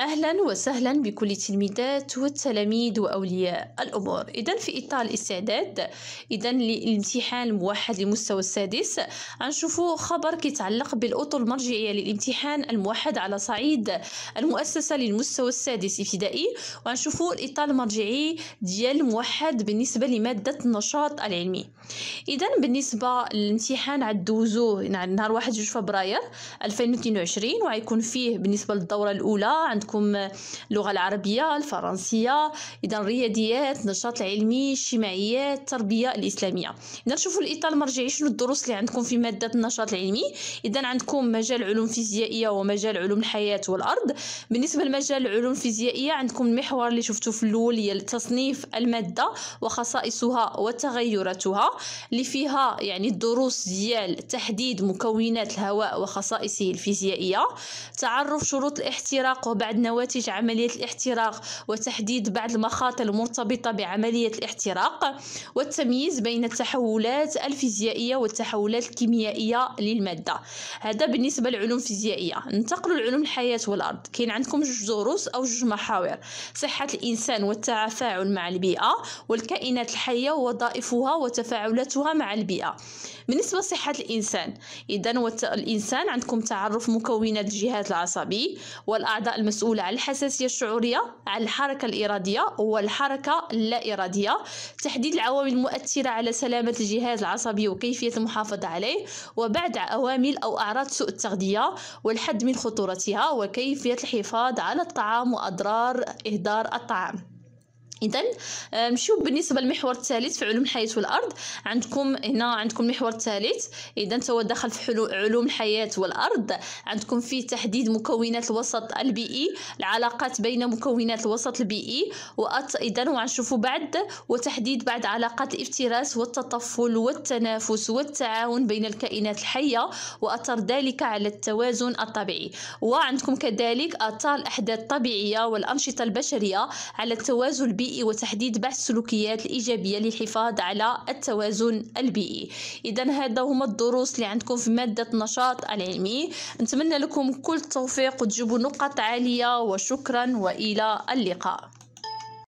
أهلا وسهلا بكل التلميذات والتلاميذ وأولياء الأمور إذا في إطار الاستعداد إذا للامتحان الموحد للمستوى السادس غنشوفوا خبر كيتعلق بالأطر المرجعية للامتحان الموحد على صعيد المؤسسة للمستوى السادس ابتدائي وغنشوفوا الإطار المرجعي ديال الموحد بالنسبة لمادة النشاط العلمي إذا بالنسبة للامتحان غدوزوه نهار 1 فبراير 2022 وغيكون فيه بالنسبة للدورة الأولى عند عندكم اللغه العربيه الفرنسيه اذا الرياضيات النشاط العلمي الاجتماعيات التربيه الاسلاميه اذا نشوفوا الاطار المرجعي شنو الدروس اللي عندكم في ماده النشاط العلمي اذا عندكم مجال علوم فيزيائيه ومجال علوم الحياه والارض بالنسبه لمجال العلوم الفيزيائيه عندكم المحور اللي شفتوه في الاول هي تصنيف الماده وخصائصها وتغيراتها اللي فيها يعني الدروس ديال تحديد مكونات الهواء وخصائصه الفيزيائيه تعرف شروط الاحتراق وبعد نواتج عملية الاحتراق وتحديد بعض المخاطر المرتبطة بعملية الاحتراق والتمييز بين التحولات الفيزيائية والتحولات الكيميائية للمادة هذا بالنسبة للعلوم الفيزيائية ننتقل لعلوم الحياة والأرض كاين عندكم جوج دروس أو جوج محاور صحة الإنسان والتفاعل مع البيئة والكائنات الحية ووظائفها وتفاعلاتها مع البيئة بالنسبة لصحة الإنسان إذا الإنسان عندكم تعرف مكونات الجهاز العصبي والأعضاء المسؤولة مسؤولة على الحساسية الشعورية على الحركة الإرادية والحركة اللا إرادية تحديد العوامل المؤثرة على سلامة الجهاز العصبي وكيفية المحافظة عليه وبعد عوامل أو أعراض سوء التغذية والحد من خطورتها وكيفية الحفاظ على الطعام وأضرار إهدار الطعام اذا نمشيو بالنسبه للمحور الثالث في علوم الحياه والارض عندكم هنا عندكم المحور الثالث اذا هو دخل في علوم الحياه والارض عندكم فيه تحديد مكونات الوسط البيئي العلاقات بين مكونات الوسط البيئي وأت... اذا وغنشوفوا بعد وتحديد بعد علاقات الافتراس والتطفل والتنافس والتعاون بين الكائنات الحيه واثر ذلك على التوازن الطبيعي وعندكم كذلك اثار الاحداث الطبيعيه والانشطه البشريه على التوازن البيئي البيئي وتحديد بعض السلوكيات الإيجابية للحفاظ على التوازن البيئي إذا هذا هما الدروس اللي عندكم في مادة النشاط العلمي نتمنى لكم كل التوفيق وتجيبوا نقط عالية وشكرا وإلى اللقاء